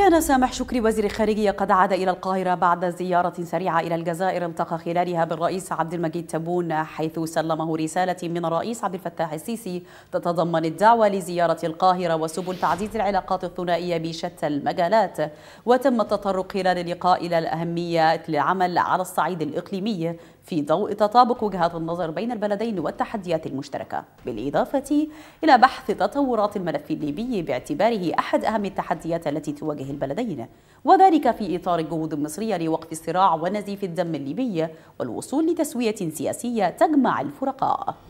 كان سامح شكري وزير الخارجية قد عاد إلى القاهرة بعد زيارة سريعة إلى الجزائر التقى خلالها بالرئيس عبد المجيد تبون حيث سلمه رسالة من الرئيس عبد الفتاح السيسي تتضمن الدعوة لزيارة القاهرة وسبل تعزيز العلاقات الثنائية بشتى المجالات وتم التطرق خلال اللقاء إلى الأهمية للعمل على الصعيد الإقليمي في ضوء تطابق وجهات النظر بين البلدين والتحديات المشتركة بالإضافة إلى بحث تطورات الملف الليبي باعتباره أحد أهم التحديات التي تواجه البلدين وذلك في إطار الجهود المصرية لوقف الصراع ونزيف الدم الليبي والوصول لتسوية سياسية تجمع الفرقاء